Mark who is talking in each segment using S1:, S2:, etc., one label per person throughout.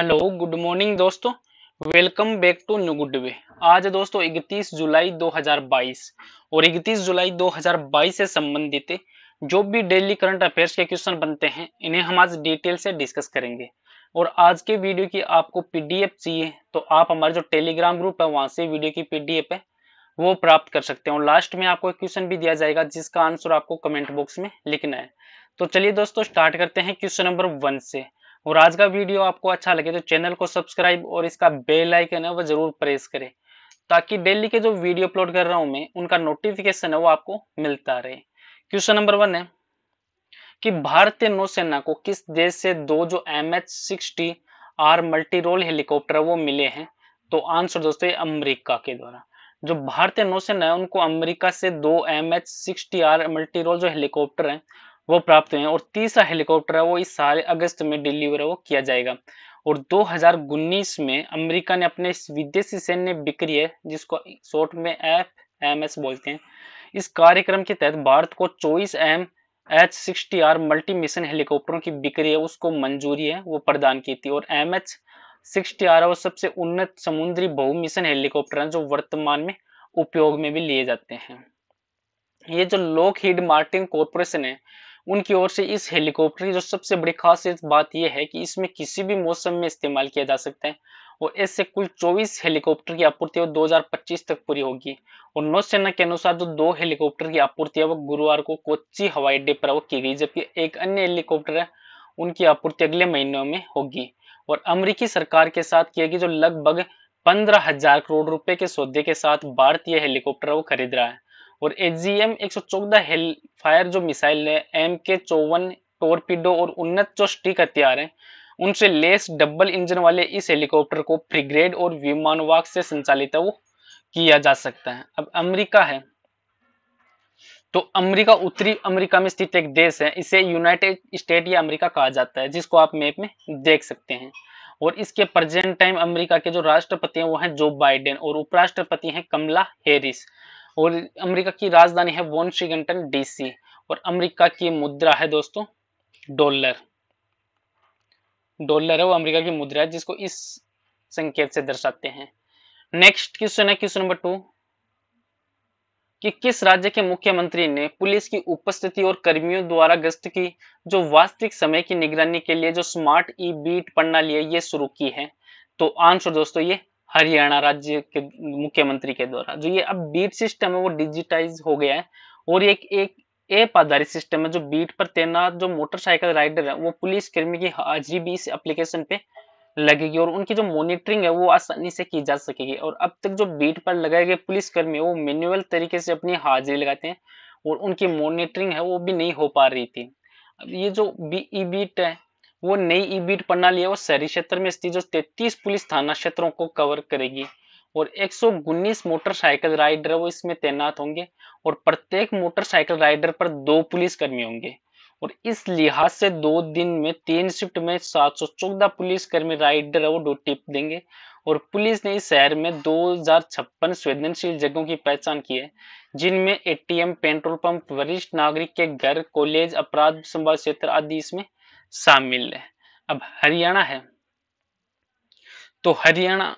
S1: hello good morning दोस्तों welcome back to new good way आज दोस्तों 31 जुलाई 2022 और 31 जुलाई 2022 से संबंधित जो भी डेली करंट अफेयर्स के क्वेश्चन बनते हैं इन्हें हम आज डिटेल से डिस्कस करेंगे और आज के वीडियो की आपको पीडीएफ चाहिए तो आप हमारे जो टेलीग्राम ग्रुप है वहाँ से वीडियो की पीडीएफ है वो प्राप्त कर सकते हैं और लास्ट में आपको एक क्वेश्चन भी दिया जाएगा जिसका आंसर आपको कमेंट बॉक्स में लिखना है तो चलिए दोस्तों स्टार्ट करते हैं क्वेश्चन नंबर वन से और आज का वीडियो आपको अच्छा लगे तो चैनल को सब्सक्राइब और इसका बेल आइकन है वो जरूर प्रेस करें ताकि डेली के जो वीडियो अपलोड कर रहा हूं मैं उनका नोटिफिकेशन है वो आपको मिलता रहे क्वेश्चन नंबर वन है कि भारतीय नौसेना को किस देश से दो जो M H sixty R multi role helicopter वो मिले हैं तो आंसर दोस्तों अमरीका के द्वारा जो भारतीय नौसेना है उनको अमेरिका से दो M H sixty R multi role जो हेलीकॉप्टर है वो प्राप्त हुए हैं और तीसरा हेलीकॉप्टर है वो इस साल अगस्त में डिलीवर वो किया जाएगा और 2019 में अमेरिका ने अपने विदेशी सैन्य बिक्री है जिसको शॉर्ट में एफ एम एस बोलते हैं इस कार्यक्रम के तहत भारत को चौबीस M H sixty R multi mission हेलीकॉप्टरों की बिक्री है उसको मंजूरी है वो प्रदान की थी और एम एच सिक्सटी आर वो सबसे उन्नत समुद्री बहुमिशन हेलीकॉप्टर हैं जो वर्तमान में उपयोग में भी लिए जाते हैं ये जो लोक हिड मार्टिन कॉरपोरेशन है उनकी ओर से इस हेलीकॉप्टर की जो सबसे बड़ी खासियत बात यह है कि इसमें किसी भी मौसम में इस्तेमाल किया जा सकता है और ऐसे कुल 24 हेलीकॉप्टर की आपूर्ति वो 2025 तक पूरी होगी और नौसेना के अनुसार जो दो हेलीकॉप्टर की आपूर्ति है वो गुरुवार को कोच्ची हवाई अड्डे पर वो की गई जबकि एक अन्य हेलीकॉप्टर है उनकी आपूर्ति अगले महीनों में होगी और अमरीकी सरकार के साथ किया गई जो लगभग पंद्रह हजार करोड़ रुपए के सौदे के साथ भारतीय हेलीकॉप्टर वो खरीद रहा है और एजीएम जी एम एक सौ चौदह हेल फायर जो मिसाइल है एम के चौवन टोरपीडो और उन्नत जो स्टिक हथियार हैं उनसे लेस डबल इंजन वाले इस हेलीकॉप्टर को फ्रिग्रेड और विमानवाक से संचालित वो किया जा सकता है अब अमेरिका है तो अमेरिका उत्तरी अमेरिका में स्थित एक देश है इसे यूनाइटेड स्टेट या अमेरिका कहा जाता है जिसको आप मैप में देख सकते हैं और इसके प्रेजेंट टाइम अमेरिका के जो राष्ट्रपति हैं वो हैं जो बाइडेन और उपराष्ट्रपति हैं कमला हैरिस और अमेरिका की राजधानी है वॉन्शिंगटन डीसी और अमेरिका की मुद्रा है दोस्तों डॉलर डॉलर है वो अमेरिका की मुद्रा है जिसको इस संकेत से दर्शाते हैं नेक्स्ट क्वेश्चन है क्वेश्चन नंबर टू कि किस राज्य के मुख्यमंत्री ने पुलिस की उपस्थिति और कर्मियों द्वारा गश्त की जो वास्तविक समय की निगरानी के लिए जो स्मार्ट ई बीट प्रणाली है ये शुरू की है तो आंसर दोस्तों ये हरियाणा राज्य के मुख्यमंत्री के द्वारा जो ये अब बीट सिस्टम है वो डिजिटाइज हो गया है और एक एक एप आधारित सिस्टम है जो बीट पर तैनात जो मोटरसाइकिल राइडर है वो पुलिस कर्मी की हाजिरी भी इस एप्लीकेशन पे लगेगी और उनकी जो मॉनिटरिंग है वो आसानी से की जा सकेगी और अब तक जो बीट पर लगाए गए पुलिसकर्मी वो मैनुअल तरीके से अपनी हाजिरी लगाते हैं और उनकी मॉनिटरिंग है वो भी नहीं हो पा रही थी अब ये जो बी ई बीट है वो नई ई बीट प्रणाली है वो शहरी क्षेत्र में स्थित जो तैतीस पुलिस थाना क्षेत्रों को कवर करेगी और एक मोटरसाइकिल राइडर वो इसमें तैनात होंगे और प्रत्येक मोटरसाइकिल राइडर पर दो पुलिसकर्मी होंगे और इस लिहाज से दो दिन में तीन शिफ्ट में सात सौ चौदह पुलिसकर्मी राइडर वो ड्यूटी देंगे और पुलिस ने इस शहर में दो हजार छप्पन संवेदनशील जगहों की पहचान की है जिनमें एटीएम पेट्रोल पंप वरिष्ठ नागरिक के घर कॉलेज अपराध संभाग क्षेत्र आदि इसमें शामिल है अब हरियाणा है तो हरियाणा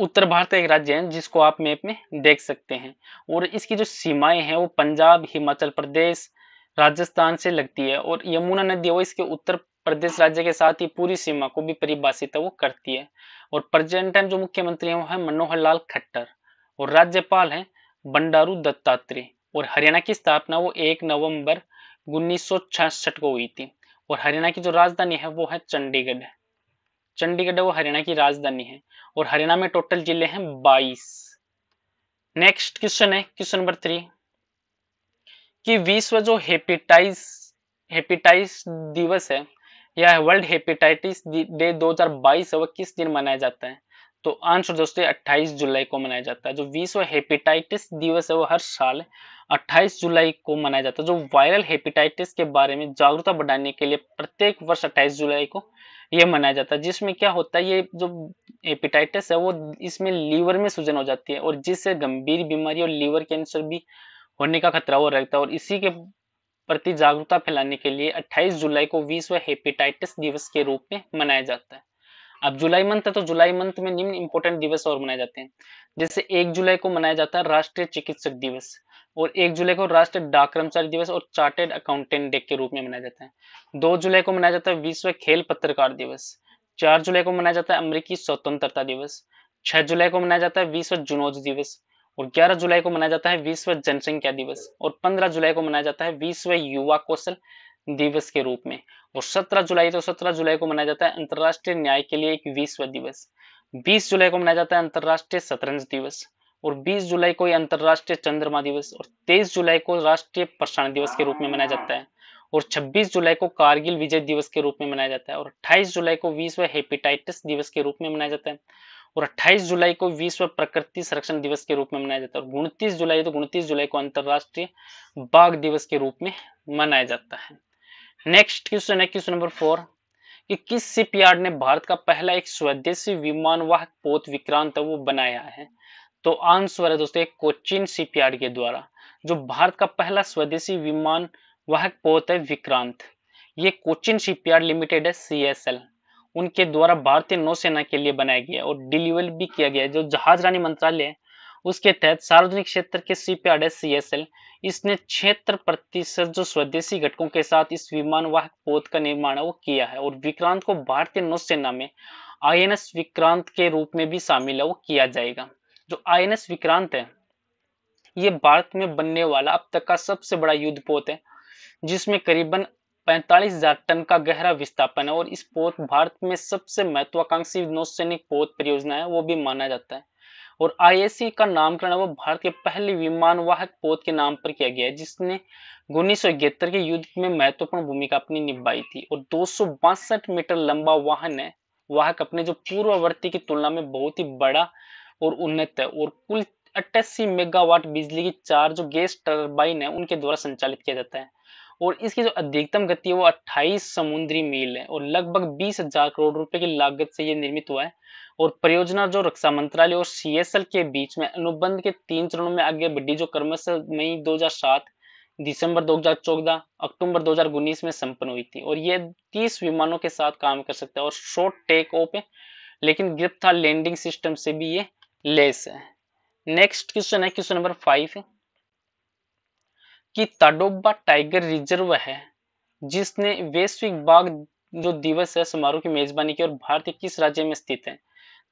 S1: उत्तर भारत का एक राज्य है जिसको आप मैप में देख सकते हैं और इसकी जो सीमाएं हैं वो पंजाब हिमाचल प्रदेश राजस्थान से लगती है और यमुना नदी वो इसके उत्तर प्रदेश राज्य के साथ ही पूरी सीमा को भी परिभाषित वो करती है और प्रेजेंट टाइम जो मुख्यमंत्री हैं वो है मनोहर लाल खट्टर और राज्यपाल हैं बंडारू दत्तात्रेय और हरियाणा की स्थापना वो एक नवंबर उन्नीस को हुई थी और हरियाणा की जो राजधानी है वो है चंडीगढ़ चंडीगढ़ वो हरियाणा की राजधानी है और हरियाणा में टोटल जिले हैं बाईस नेक्स्ट क्वेश्चन है क्वेश्चन नंबर थ्री कि विश्व जो हेपेटाइज हेपेटाइटिस दिवस है या वर्ल्ड हेपेटाइटिस डे 2022 है वह किस दिन मनाया जाता है तो आंसर दोस्तों 28 जुलाई को मनाया जाता है जो विश्व हेपेटाइटिस दिवस है वो हर साल 28 जुलाई को मनाया जाता है जो वायरल हेपेटाइटिस के बारे में जागरूकता बढ़ाने के लिए प्रत्येक वर्ष 28 जुलाई को यह मनाया जाता है जिसमें क्या होता है ये जो हेपेटाइटिस है वो इसमें लीवर में सूजन हो जाती है और जिससे गंभीर बीमारी और लीवर कैंसर भी होने का खतरा हो रहता है और इसी के प्रति जागरूकता फैलाने के लिए अट्ठाईस जुलाई को विश्व हेपेटाइटिस दिवस के रूप में मनाया जाता है अब जुलाई मंथ है तो जुलाई मंथ में निम्न इंपोर्टेंट दिवस और मनाए जाते हैं जैसे एक जुलाई को मनाया जाता है राष्ट्रीय चिकित्सक दिवस और एक जुलाई को राष्ट्रीय डाक कर्मचारी दिवस और चार्टेड अकाउंटेंट डे के रूप में मनाया जाता है दो जुलाई को मनाया जाता है विश्व खेल पत्रकार दिवस चार जुलाई को मनाया जाता है अमरीकी स्वतंत्रता दिवस छह जुलाई को मनाया जाता है विश्व जुनोज दिवस और ग्यारह जुलाई को मनाया जाता है विश्व जनसंख्या दिवस और पंद्रह जुलाई को मनाया जाता है विश्व युवा कौशल दिवस के रूप में और सत्रह जुलाई तो सत्रह जुलाई को मनाया जाता है अंतर्राष्ट्रीय न्याय के लिए एक विश्व दिवस बीस जुलाई को मनाया जाता है अंतर्राष्ट्रीय शतरंज दिवस और 20 जुलाई को अंतर्राष्ट्रीय चंद्रमा दिवस और 23 जुलाई को राष्ट्रीय प्रसारण दिवस के रूप में मनाया जाता है और 26 जुलाई को कारगिल विजय दिवस के रूप में मनाया जाता है और 28 जुलाई को विश्व हेपेटाइटिस दिवस के रूप में मनाया जाता है और 28 जुलाई को विश्व प्रकृति संरक्षण दिवस के रूप में मनाया जाता है और उनतीस जुलाई तो उनतीस जुलाई को अंतर्राष्ट्रीय बाघ दिवस के रूप में मनाया जाता है नेक्स्ट क्वेश्चन है क्वेश्चन नंबर फोर कि किस शिपयार्ड ने भारत का पहला एक स्वदेशी विमानवाहक पोत विक्रांत वो बनाया है तो आंसर है दोस्तों कोचिन सीपीआर के द्वारा जो भारत का पहला स्वदेशी विमान वाहक पोत है विक्रांत ये कोचिन शिपयार्ड लिमिटेड है सीएसएल उनके द्वारा भारतीय नौसेना के लिए बनाया गया और डिलीवर भी किया गया जो जहाज रानी मंत्रालय है उसके तहत सार्वजनिक क्षेत्र के सीपीआर है सीएसएल इसने क्षेत्र प्रतिशत जो स्वदेशी घटकों के साथ इस विमान वाहक पोत का निर्माण वो किया है और विक्रांत को भारतीय नौसेना में आई विक्रांत के रूप में भी शामिल है वो किया जाएगा जो आई विक्रांत है ये भारत में बनने वाला अब तक का सबसे बड़ा युद्ध पोत है जिसमें करीबन पैंतालीस हजार टन का गहरा विस्थापन है और इस पोत भारत में सबसे महत्वाकांक्षी नौसैनिक पोत परियोजना है वो भी माना जाता है और आईएसी का नामकरण वो भारत के पहले विमानवाहक पोत के नाम पर किया गया है जिसने उन्नीस के युद्ध में महत्वपूर्ण भूमिका अपनी निभाई थी और दो मीटर लंबा वाहन है वाहक अपने जो पूर्ववर्ती की तुलना में बहुत ही बड़ा और उन्नत है और कुल अट्ठासी मेगावाट बिजली की चार जो गैस टर्बाइन है उनके द्वारा संचालित किया जाता है और इसकी जो अधिकतम गति है वो 28 समुद्री मील है और लगभग बीस हजार करोड़ रुपए की लागत से ये निर्मित हुआ है और परियोजना जो रक्षा मंत्रालय और सीएसएल के बीच में अनुबंध के तीन चरणों में आगे बढ़ी जो क्रमश मई 2007 दिसंबर 2014 अक्टूबर 2019 में संपन्न हुई थी और ये 30 विमानों के साथ काम कर सकता है और शॉर्ट टेक ऑफ है लेकिन गिरफ्तार लैंडिंग सिस्टम से भी ये लेस है नेक्स्ट क्वेश्चन है क्वेश्चन नंबर फाइव कि ताडोबा टाइगर रिजर्व है जिसने वैश्विक बाघ जो दिवस है समारोह की मेजबानी की और भारत के किस राज्य में स्थित है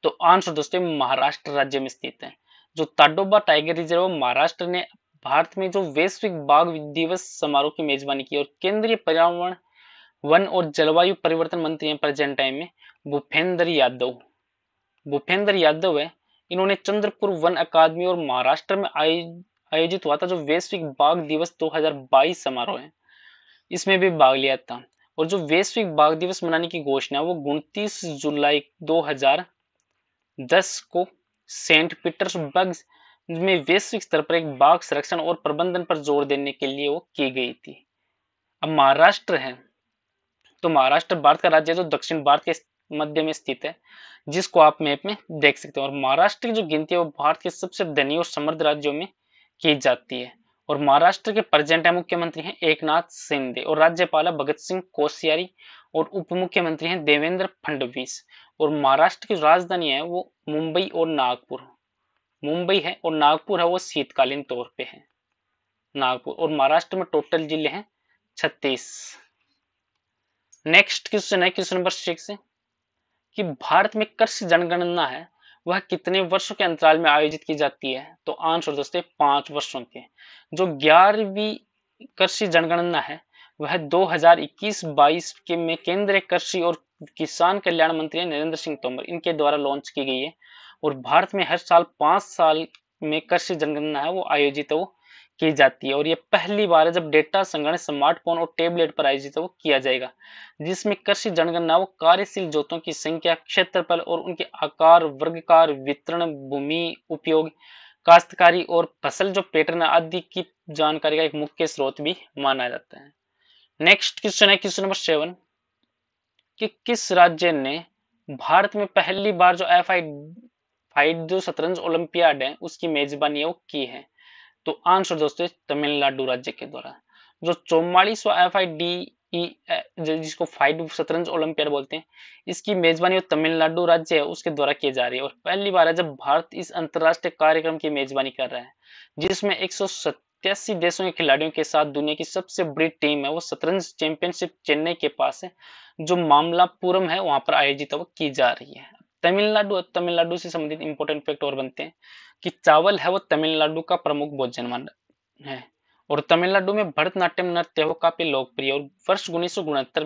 S1: तो आंसर दोस्तों महाराष्ट्र राज्य में स्थित है जो ताडोबा टाइगर रिजर्व महाराष्ट्र ने भारत में जो वैश्विक बाघ दिवस समारोह की मेजबानी की और केंद्रीय पर्यावरण वन और जलवायु परिवर्तन मंत्री हैं प्रेजेंट टाइम में भूपेंद्र यादव भूपेंद्र यादव है इन्होंने चंद्रपुर वन अकादमी और महाराष्ट्र में आयोजित हुआ था जो वैश्विक बाघ दिवस 2022 समारोह है इसमें भी भाग लिया था और जो वैश्विक बाघ दिवस मनाने की घोषणा वो उनतीस जुलाई 2010 को सेंट पीटर्सबर्ग में वैश्विक स्तर पर एक बाघ संरक्षण और प्रबंधन पर जोर देने के लिए वो की गई थी अब महाराष्ट्र है तो महाराष्ट्र भारत का राज्य है जो दक्षिण भारत के मध्य में स्थित है जिसको आप मैप में देख सकते हैं और महाराष्ट्र की जो गिनती है वो भारत के सबसे धनी और समृद्ध राज्यों में की जाती है और महाराष्ट्र के प्रेजेंट मुख्यमंत्री हैं एकनाथ शिंदे और राज्यपाल है भगत सिंह कोश्यारी और उप मुख्यमंत्री हैं देवेंद्र फडणवीस और महाराष्ट्र की राजधानी है वो मुंबई और नागपुर मुंबई है और नागपुर है वो शीतकालीन तौर पे है नागपुर और महाराष्ट्र में टोटल जिले हैं छत्तीस नेक्स्ट क्वेश्चन है क्वेश्चन नंबर सिक्स कि भारत में कृषि जनगणना है वह कितने वर्षों के अंतराल में आयोजित की जाती है तो आंसर दोस्तों पांच वर्षों के जो ग्यारहवीं कृषि जनगणना है वह 2021-22 के में केंद्रीय कृषि और किसान कल्याण मंत्री नरेंद्र सिंह तोमर इनके द्वारा लॉन्च की गई है और भारत में हर साल पांच साल में कृषि जनगणना है वो आयोजित हो की जाती है और ये पहली बार है जब डेटा संग्रहण स्मार्टफोन और टेबलेट पर आयोजित तो वो किया जाएगा जिसमें कृषि जनगणना वो कार्यशील जोतों की संख्या क्षेत्रफल और उनके आकार वर्गकार वितरण भूमि उपयोग काश्तकारी और फसल जो पैटर्न आदि की जानकारी का एक मुख्य स्रोत भी माना जाता है नेक्स्ट क्वेश्चन है क्वेश्चन नंबर सेवन कि किस राज्य ने भारत में पहली बार जो एफ आई फाइट जो शतरंज ओलंपियाड है उसकी मेजबानी वो की है तो आंसर दोस्तों तमिलनाडु राज्य के द्वारा जो चौवालीसवा एफ आई डी e, जिसको फाइड शतरंज ओलंपियड बोलते हैं इसकी मेजबानी तमिलनाडु राज्य है उसके द्वारा की जा रही है और पहली बार है जब भारत इस अंतर्राष्ट्रीय कार्यक्रम की मेजबानी कर रहा है जिसमें एक सत्यासी देशों के खिलाड़ियों के साथ दुनिया की सबसे बड़ी टीम है वो शतरंज चैंपियनशिप चेन्नई के पास है जो मामलापुरम है वहां पर आयोजित की जा रही है तमिलनाडु तमिलनाडु से संबंधित इंपोर्टेंट फैक्ट और बनते हैं कि चावल है वो तमिलनाडु का प्रमुख भोजन मान है और तमिलनाडु में भरतनाट्यम नृत्य हो काफी लोकप्रिय और वर्ष उन्नीस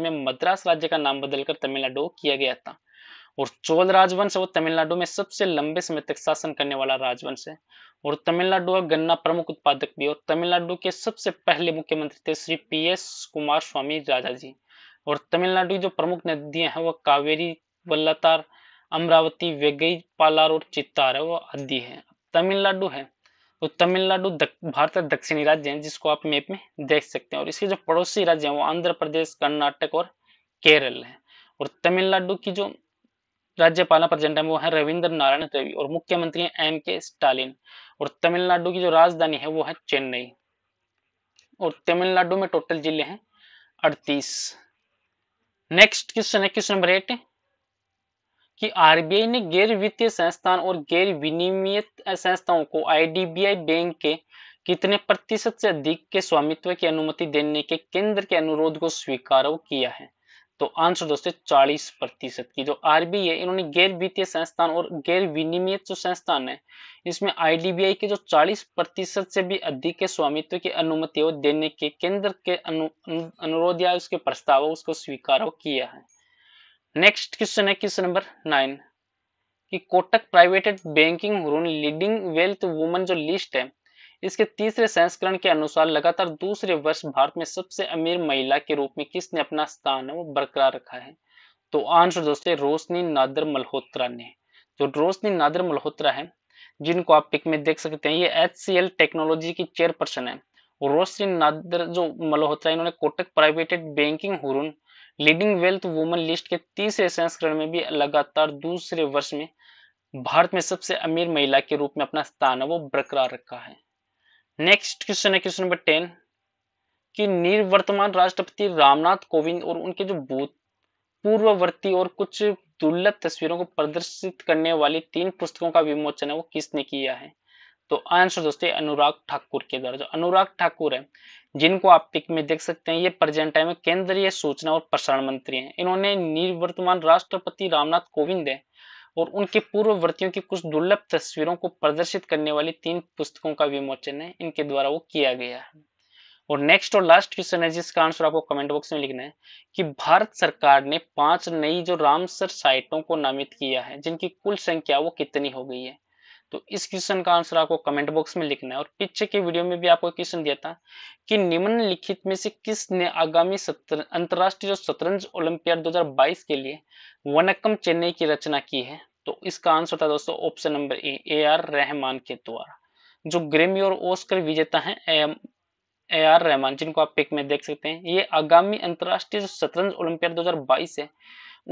S1: में मद्रास राज्य का नाम बदलकर तमिलनाडु किया गया था और चोल राजवंश वो तमिलनाडु में सबसे लंबे समय तक शासन करने वाला राजवंश है और तमिलनाडु का गन्ना प्रमुख उत्पादक भी और तमिलनाडु के सबसे पहले मुख्यमंत्री थे Shri P S Kumaraswamy Raja ji और तमिलनाडु की जो प्रमुख नदियां हैं वह कावेरी वल्लतार अमरावती वेगई पालार और चित्तार है वो आदि है तमिलनाडु है तो तमिलनाडु भारत का दक्षिणी राज्य है जिसको आप मैप में देख सकते हैं और इसके जो पड़ोसी राज्य हैं वो आंध्र प्रदेश कर्नाटक और केरल है और तमिलनाडु की जो राज्यपाल प्रजेंट है वो है रविंद्र नारायण रवि और मुख्यमंत्री है एम के स्टालिन और तमिलनाडु की जो राजधानी है वो है चेन्नई और तमिलनाडु में टोटल जिले हैं अड़तीस नेक्स्ट क्वेश्चन है क्वेश्चन नंबर एट कि आरबीआई ने गैर वित्तीय संस्थान और गैर विनियमित संस्थाओं को आईडीबीआई बैंक के कितने प्रतिशत से अधिक के स्वामित्व की अनुमति देने के केंद्र के अनुरोध को स्वीकार किया है तो आंसर दोस्तों चालीस प्रतिशत की जो आरबीआई इन्होंने गैर वित्तीय संस्थान और गैर विनिमय जो संस्थान है इसमें आईडीबीआई के जो चालीस प्रतिशत से भी अधिक के स्वामित्व की अनुमति देने के केंद्र के अनु, अनुरोध या उसके प्रस्ताव उसको स्वीकार किया है नेक्स्ट क्वेश्चन है क्वेश्चन नंबर नाइन कि Kotak private banking Hurun leading wealth woman जो लिस्ट है इसके तीसरे संस्करण के अनुसार लगातार दूसरे वर्ष भारत में सबसे अमीर महिला के रूप में किसने अपना स्थान है वो बरकरार रखा है तो आंसर दोस्तों रोशनी नादर मल्होत्रा ने जो तो रोशनी नादर मल्होत्रा है जिनको आप पिक में देख सकते हैं ये एच टेक्नोलॉजी की चेयरपर्सन है रोशनी नादर जो मल्होत्रा इन्होंने Kotak private banking Hurun leading wealth woman list के तीसरे संस्करण में भी लगातार दूसरे वर्ष में भारत में सबसे अमीर महिला के रूप में अपना स्थान है वो बरकरार रखा है नेक्स्ट क्वेश्चन है क्वेश्चन नंबर टेन कि निर्वर्तमान राष्ट्रपति रामनाथ कोविंद और उनके जो भूत पूर्ववर्ती और कुछ दुर्लभ तस्वीरों को प्रदर्शित करने वाली तीन पुस्तकों का विमोचन है वो किसने किया है तो आंसर दोस्तों अनुराग ठाकुर के द्वारा जो अनुराग ठाकुर है जिनको आप पिक में देख सकते हैं ये प्रेजेंट टाइम में केंद्रीय सूचना और प्रसारण मंत्री हैं इन्होंने निवर्तमान राष्ट्रपति रामनाथ कोविंद है और उनके पूर्ववर्तियों की कुछ दुर्लभ तस्वीरों को प्रदर्शित करने वाली तीन पुस्तकों का विमोचन है इनके द्वारा वो किया गया है और नेक्स्ट और लास्ट क्वेश्चन है जिसका आंसर आपको कमेंट बॉक्स में लिखना है कि भारत सरकार ने पांच नई जो रामसर साइटों को नामित किया है जिनकी कुल संख्या वो कितनी हो गई है तो इस क्वेश्चन का आंसर आपको कमेंट बॉक्स में लिखना है और पीछे के वीडियो में भी आपको क्वेश्चन दिया था कि निम्नलिखित में से किसने आगामी अंतरराष्ट्रीय शतरंज ओलंपियाड दो के लिए वनक्कम चेन्नई की रचना की है तो इसका आंसर था दोस्तों option number A A R Rahman के द्वारा जो ग्रेमी और ओस्कर विजेता है ए आर रहमान जिनको आप पिक में देख सकते हैं ये आगामी अंतरराष्ट्रीय शतरंज ओलंपियाड 2022 है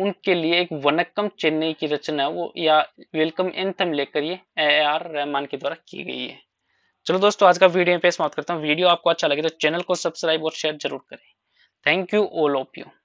S1: उनके लिए एक वनक्कम चेन्नई की रचना वो या वेलकम एंथम लेकर ये ए आर रहमान के द्वारा की गई है चलो दोस्तों आज का वीडियो पे समाप्त करता हूँ वीडियो आपको अच्छा लगे तो चैनल को सब्सक्राइब और शेयर जरूर करें thank you all of you